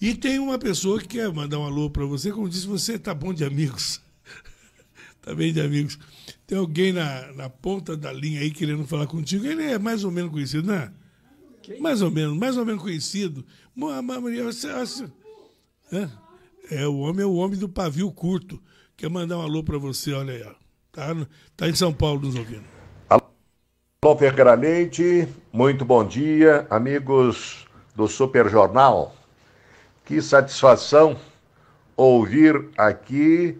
E tem uma pessoa que quer mandar um alô para você, como disse, você tá bom de amigos. tá bem de amigos. Tem alguém na, na ponta da linha aí querendo falar contigo. Ele é mais ou menos conhecido, né? Quem? Mais ou menos, mais ou menos conhecido. Você, você, é, o homem é o homem do pavio curto. Quer mandar um alô para você, olha aí. Está Tá, tá em São Paulo nos ouvindo. Alô, Ferreira muito bom dia, amigos do Super Jornal. Que satisfação ouvir aqui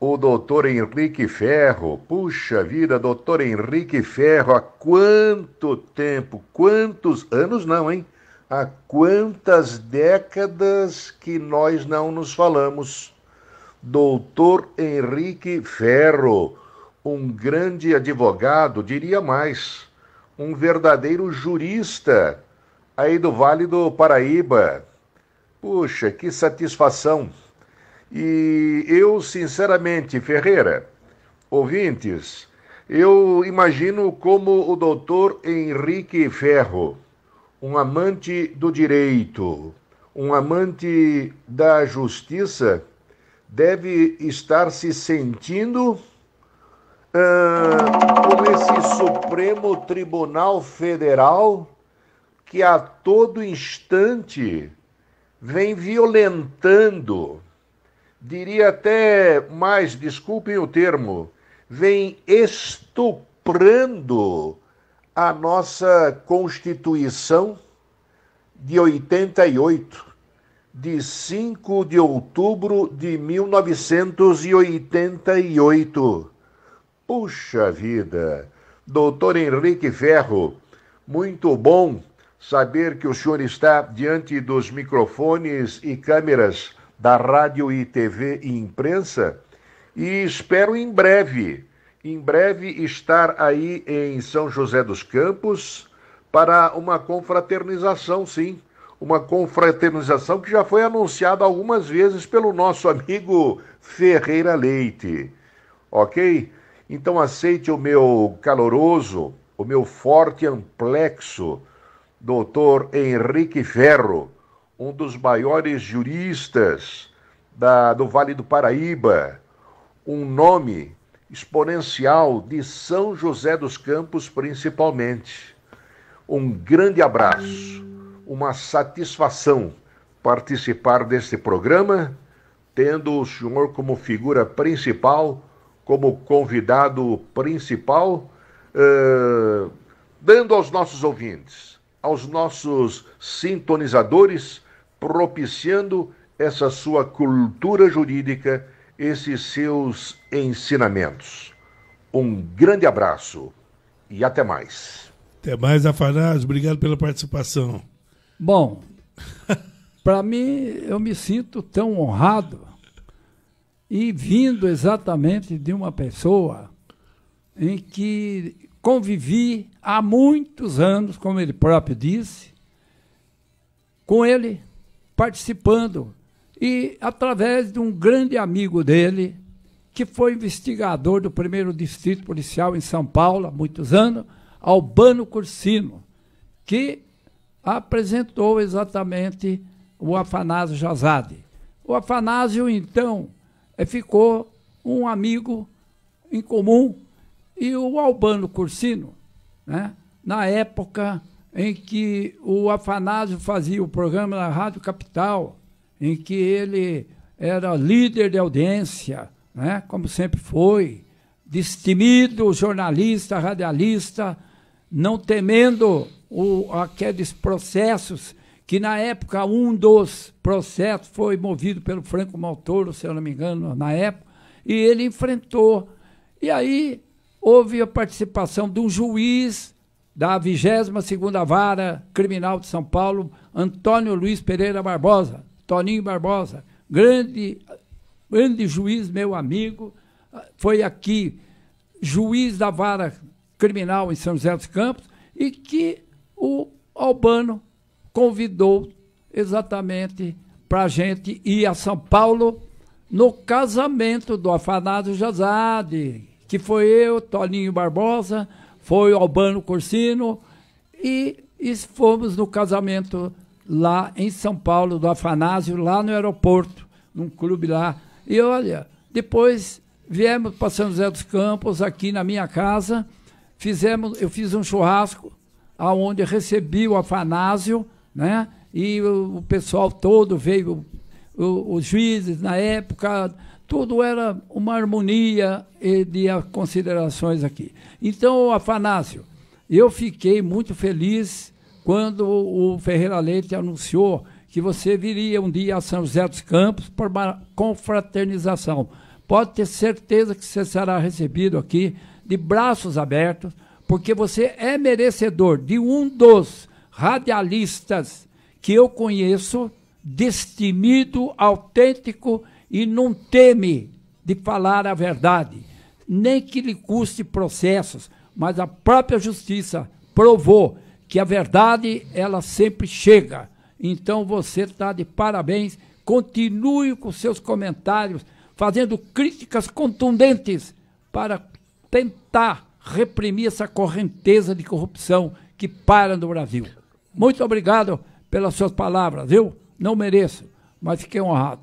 o doutor Henrique Ferro. Puxa vida, doutor Henrique Ferro, há quanto tempo, quantos anos não, hein? Há quantas décadas que nós não nos falamos. Doutor Henrique Ferro, um grande advogado, diria mais, um verdadeiro jurista aí do Vale do Paraíba, Puxa, que satisfação! E eu, sinceramente, Ferreira, ouvintes, eu imagino como o doutor Henrique Ferro, um amante do direito, um amante da justiça, deve estar se sentindo ah, com esse Supremo Tribunal Federal que a todo instante vem violentando, diria até mais, desculpem o termo, vem estuprando a nossa Constituição de 88, de 5 de outubro de 1988. Puxa vida! Doutor Henrique Ferro, muito bom saber que o senhor está diante dos microfones e câmeras da Rádio e TV e Imprensa e espero em breve, em breve estar aí em São José dos Campos para uma confraternização, sim. Uma confraternização que já foi anunciada algumas vezes pelo nosso amigo Ferreira Leite. Ok? Então aceite o meu caloroso, o meu forte amplexo doutor Henrique Ferro, um dos maiores juristas da, do Vale do Paraíba, um nome exponencial de São José dos Campos, principalmente. Um grande abraço, uma satisfação participar deste programa, tendo o senhor como figura principal, como convidado principal, uh, dando aos nossos ouvintes aos nossos sintonizadores, propiciando essa sua cultura jurídica, esses seus ensinamentos. Um grande abraço e até mais. Até mais, Afanás. Obrigado pela participação. Bom, para mim, eu me sinto tão honrado e vindo exatamente de uma pessoa em que convivi há muitos anos, como ele próprio disse, com ele participando e através de um grande amigo dele, que foi investigador do primeiro distrito policial em São Paulo há muitos anos, Albano Cursino, que apresentou exatamente o Afanásio Jazade. O Afanásio, então, eh, ficou um amigo em comum e o Albano Cursino, né, na época em que o Afanásio fazia o programa na Rádio Capital, em que ele era líder de audiência, né, como sempre foi, destemido jornalista, radialista, não temendo o, aqueles processos que na época um dos processos foi movido pelo Franco Maltoro, se eu não me engano, na época, e ele enfrentou. E aí houve a participação de um juiz da 22ª Vara Criminal de São Paulo, Antônio Luiz Pereira Barbosa, Toninho Barbosa, grande, grande juiz, meu amigo, foi aqui juiz da Vara Criminal em São José dos Campos e que o Albano convidou exatamente para a gente ir a São Paulo no casamento do afanado Jazade, que foi eu, Toninho Barbosa, foi o Albano Corsino e, e fomos no casamento lá em São Paulo, do Afanásio, lá no aeroporto, num clube lá. E olha, depois viemos para São José dos Campos, aqui na minha casa, fizemos, eu fiz um churrasco, aonde recebi o Afanásio, né? E o, o pessoal todo veio os juízes na época, tudo era uma harmonia de considerações aqui. Então, Afanásio, eu fiquei muito feliz quando o Ferreira Leite anunciou que você viria um dia a São José dos Campos para uma confraternização. Pode ter certeza que você será recebido aqui de braços abertos, porque você é merecedor de um dos radialistas que eu conheço destemido, autêntico e não teme de falar a verdade, nem que lhe custe processos, mas a própria justiça provou que a verdade ela sempre chega. Então você está de parabéns. Continue com seus comentários, fazendo críticas contundentes para tentar reprimir essa correnteza de corrupção que para no Brasil. Muito obrigado pelas suas palavras, viu? Não mereço, mas fiquei honrado.